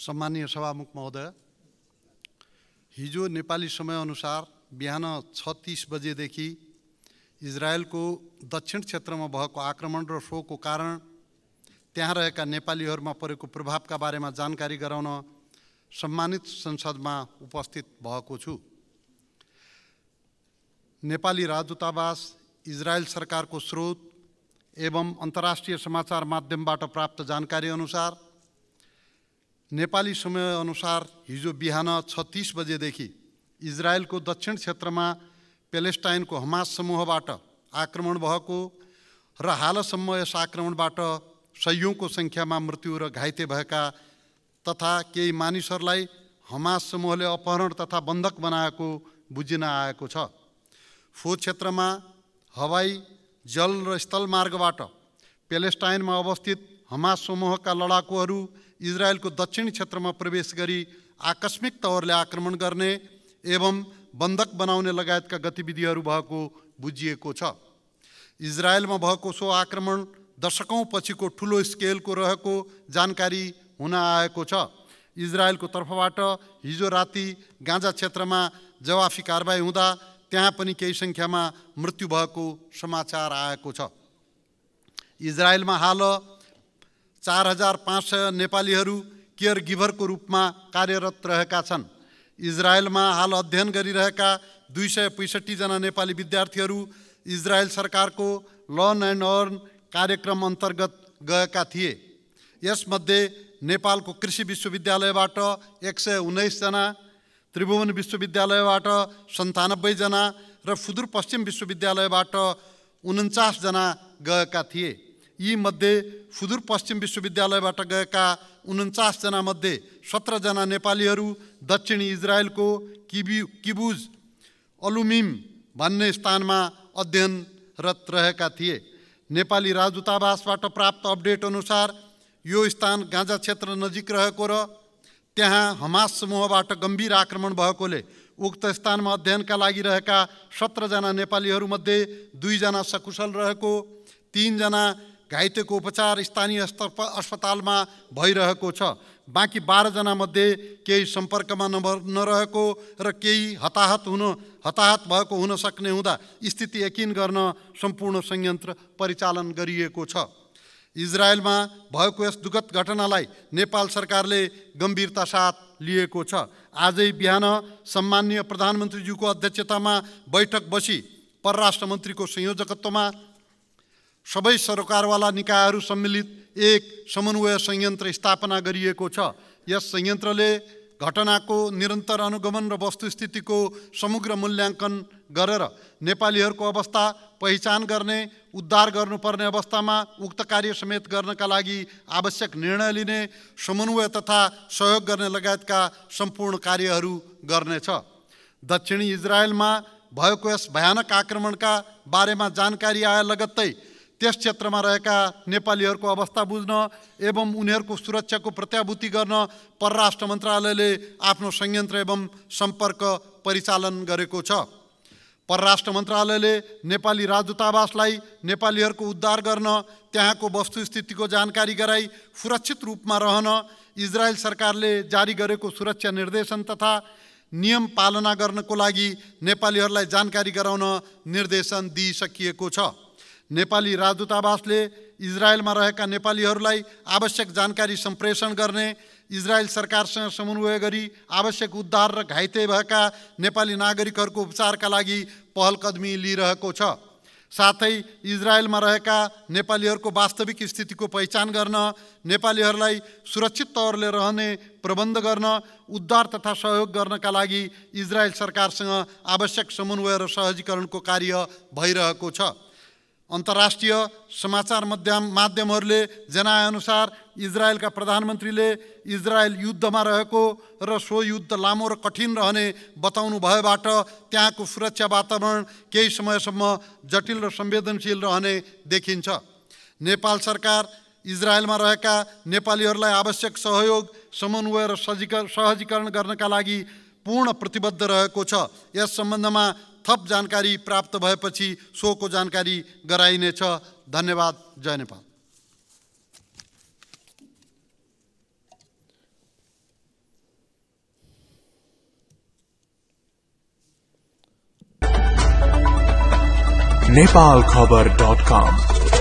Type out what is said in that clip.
सम्मानीय सभामुख महोदय हिजो नेपाली समयअनुसार बिहान छ तिस बजेदेखि इजरायलको दक्षिण क्षेत्रमा भएको आक्रमण र शोको कारण त्यहाँ रहेका नेपालीहरूमा परेको प्रभावका बारेमा जानकारी गराउन सम्मानित संसदमा उपस्थित भएको छु नेपाली राजदूतावास इजरायल सरकारको स्रोत एवं अन्तर्राष्ट्रिय समाचार माध्यमबाट प्राप्त जानकारी अनुसार नेपाली समयअनुसार हिजो बिहान छत्तिस बजेदेखि इजरायलको दक्षिण क्षेत्रमा प्यालेस्टाइनको हमास समूहबाट आक्रमण भएको र हालसम्म यस आक्रमणबाट सयौँको सङ्ख्यामा मृत्यु र घाइते भएका तथा केही मानिसहरूलाई हमास समूहले अपहरण तथा बन्धक बनाएको बुझिन आएको छ फो क्षेत्रमा हवाई जल र स्थल मार्गबाट प्यालेस्टाइनमा अवस्थित हमास समूहका लडाकुहरू इजरायलको दक्षिण क्षेत्रमा प्रवेश गरी आकस्मिक तौरले आक्रमण गर्ने एवं बन्धक बनाउने लगायतका गतिविधिहरू भएको बुझिएको छ इजरायलमा भएको सो आक्रमण दशकौँ पछिको ठुलो स्केलको रहेको जानकारी हुन आएको छ इजरायलको तर्फबाट हिजो राति गाँजा क्षेत्रमा जवाफी कारवाही हुँदा त्यहाँ पनि केही सङ्ख्यामा मृत्यु भएको समाचार आएको छ इजरायलमा हाल चार हजार पाँच सय नेपालीहरू केयर गिभरको रूपमा कार्यरत रहेका छन् इजरायलमा हाल अध्ययन गरिरहेका दुई सय पैँसठीजना नेपाली विद्यार्थीहरू इजरायल सरकारको लर्न एन्ड अर्न कार्यक्रम अन्तर्गत गएका थिए यसमध्ये नेपालको कृषि विश्वविद्यालयबाट एक सय उन्नाइसजना त्रिभुवन विश्वविद्यालयबाट सन्तानब्बेजना र सुदूरपश्चिम विश्वविद्यालयबाट उन्चासजना गएका थिए यी मध्ये सुदूरपश्चिम विश्वविद्यालयबाट गएका उन्चासजनामध्ये सत्रजना नेपालीहरू दक्षिणी इजरायलको किबी किबुज अलुमिम भन्ने स्थानमा अध्ययनरत रहेका थिए नेपाली राजदूतावासबाट प्राप्त अपडेट अनुसार यो स्थान गाँजा क्षेत्र नजिक रहेको र त्यहाँ हमास समूहबाट गम्भीर आक्रमण भएकोले उक्त स्थानमा अध्ययनका लागि रहेका सत्रजना नेपालीहरूमध्ये दुईजना सकुशल रहेको तिनजना घाइतेको उपचार स्थानीय स्तर अस्पतालमा भइरहेको छ बाँकी बाह्रजनामध्ये केही सम्पर्कमा नभ नरहेको र केही हताहत हुन हताहत भएको हुन सक्ने हुँदा स्थिति यकिन गर्न सम्पूर्ण संयन्त्र परिचालन गरिएको छ इजरायलमा भएको यस दुखद घटनालाई नेपाल सरकारले गम्भीरता साथ लिएको छ आजै बिहान सम्मान्य प्रधानमन्त्रीज्यूको अध्यक्षतामा बैठक बसी परराष्ट्र मन्त्रीको संयोजकत्वमा सबै सरकारवाला निकायहरू सम्मिलित एक समन्वय संयन्त्र स्थापना गरिएको छ यस संयन्त्रले घटनाको निरन्तर अनुगमन र वस्तुस्थितिको समग्र मूल्याङ्कन गरेर नेपालीहरूको अवस्था पहिचान गर्ने उद्धार गर्नुपर्ने अवस्थामा उक्त कार्य समेत गर्नका लागि आवश्यक निर्णय लिने समन्वय तथा सहयोग गर्ने लगायतका सम्पूर्ण कार्यहरू गर्नेछ दक्षिणी इजरायलमा भएको यस भयानक आक्रमणका बारेमा जानकारी आए लगत्तै त्यस क्षेत्रमा रहेका नेपालीहरूको अवस्था बुझ्न एवं उनीहरूको सुरक्षाको प्रत्याभूति गर्न परराष्ट्र मन्त्रालयले आफ्नो संयन्त्र एवं सम्पर्क परिचालन गरेको छ परराष्ट्र मन्त्रालयले नेपाली राजदूतावासलाई नेपालीहरूको उद्धार गर्न त्यहाँको वस्तुस्थितिको जानकारी गराई सुरक्षित रूपमा रहन इजरायल सरकारले जारी गरेको सुरक्षा निर्देशन तथा नियम पालना गर्नको लागि नेपालीहरूलाई जानकारी गराउन निर्देशन दिइसकिएको छ नेपाली राजदूतावासले इजरायलमा रहेका नेपालीहरूलाई आवश्यक जानकारी सम्प्रेषण गर्ने इजरायल सरकारसँग समन्वय गरी आवश्यक उद्धार र घाइते भएका नेपाली नागरिकहरूको उपचारका लागि पहल कदमी लिइरहेको छ साथै इजरायलमा रहेका नेपालीहरूको वास्तविक स्थितिको पहिचान गर्न नेपालीहरूलाई सुरक्षित तौरले रहने प्रबन्ध गर्न उद्धार तथा सहयोग गर्नका लागि इजरायल सरकारसँग आवश्यक समन्वय र सहजीकरणको कार्य भइरहेको छ अन्तर्राष्ट्रिय समाचार माध्यम माध्यमहरूले जनाएअनुसार इजरायलका प्रधानमन्त्रीले इजरायल युद्धमा रहेको र सो युद्ध लामो र कठिन रहने बताउनु भएबाट त्यहाँको सुरक्षा वातावरण केही समयसम्म जटिल र संवेदनशील रहने देखिन्छ नेपाल सरकार इजरायलमा रहेका नेपालीहरूलाई आवश्यक सहयोग समन्वय र सजीकरण सहजीकरण गर्नका लागि पूर्ण प्रतिबद्ध रहेको छ यस सम्बन्धमा थप जानकारी प्राप्त भएपछि सोको जानकारी गराइनेछ धन्यवाद जय नेपाल नेपाल